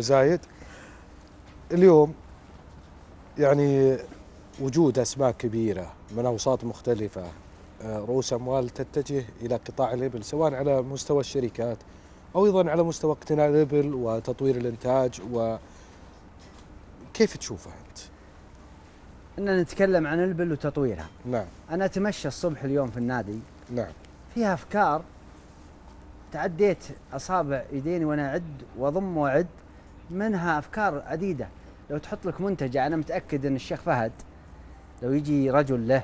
زايد اليوم يعني وجود أسماك كبيرة من أوساط مختلفة آه، رؤوس أموال تتجه إلى قطاع الإبل سواء على مستوى الشركات أو أيضا على مستوى اقتناء الإبل وتطوير الإنتاج و كيف تشوفها أنت؟ ان نتكلم عن الإبل وتطويرها نعم أنا أتمشى الصبح اليوم في النادي نعم فيها أفكار تعديت أصابع يديني وأنا أعد وأضم وأعد منها افكار عديده لو تحط لك منتجع انا متاكد ان الشيخ فهد لو يجي رجل له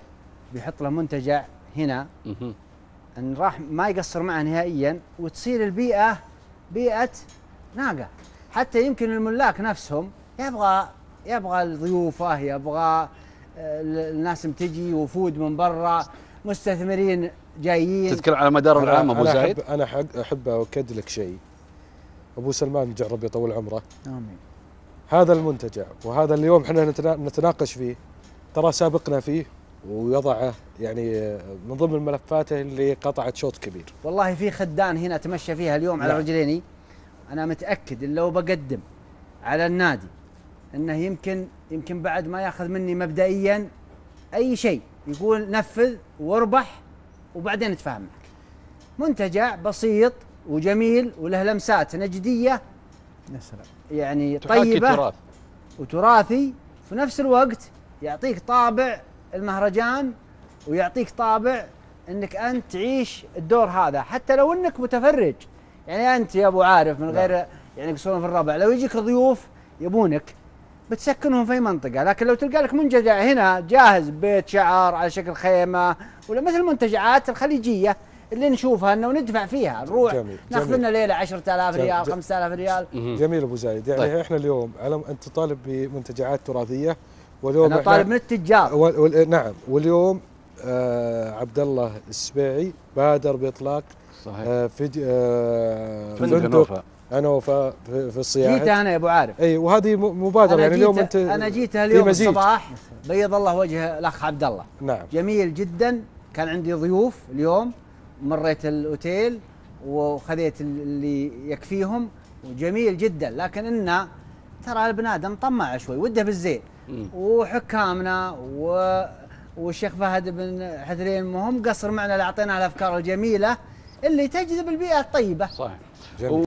بيحط له منتجع هنا ان راح ما يقصر معه نهائيا وتصير البيئه بيئه ناقه حتى يمكن الملاك نفسهم يبغى يبغى ضيوفه يبغى آه، الناس بتجي وفود من برا مستثمرين جايين تتكلم على مدار العام ابو زايد انا احب احب اؤكد لك شيء ابو سلمان جرب يطول عمره امين هذا المنتجع وهذا اليوم احنا نتناقش فيه ترى سابقنا فيه ويضعه يعني من ضمن ملفاته اللي قطعت شوط كبير والله في خدان هنا اتمشى فيها اليوم نعم. على رجليني انا متاكد ان لو بقدم على النادي انه يمكن يمكن بعد ما ياخذ مني مبدئيا اي شيء يقول نفذ واربح وبعدين اتفاهم معك منتجع بسيط وجميل وله لمسات نجديه يا سلام يعني طيبه وتراثي في نفس الوقت يعطيك طابع المهرجان ويعطيك طابع انك انت تعيش الدور هذا حتى لو انك متفرج يعني انت يا ابو عارف من نعم. غير يعني يقصون في الربع لو يجيك ضيوف يبونك بتسكنهم في منطقه لكن لو تلقى لك منجزع هنا جاهز بيت شعر على شكل خيمه ولا مثل المنتجعات الخليجيه اللي نشوفها انه ندفع فيها نروح ناخذ لنا ليله 10000 ريال 5000 ريال جميل ابو زايد يعني طيب. احنا اليوم علم انت طالب بمنتجعات تراثيه واليوم انا طالب من التجار و... و... نعم واليوم آه عبد الله السبيعي بادر باطلاق صحيح آه فيديو آه فندق انا وفاء في الصيانة جيت انا يا ابو عارف اي وهذه مبادره يعني اليوم انت انا جيتها اليوم الصباح بيض الله وجه الاخ عبد الله نعم جميل جدا كان عندي ضيوف اليوم مريت الاوتيل وخذيت اللي يكفيهم وجميل جدا لكن ان ترى البني ادم طماع شوي وده بالزين وحكامنا و والشيخ فهد بن حثرين مهم قصر معنا اللي اعطينا الافكار الجميله اللي تجذب البيئه الطيبه. صحيح. جميل.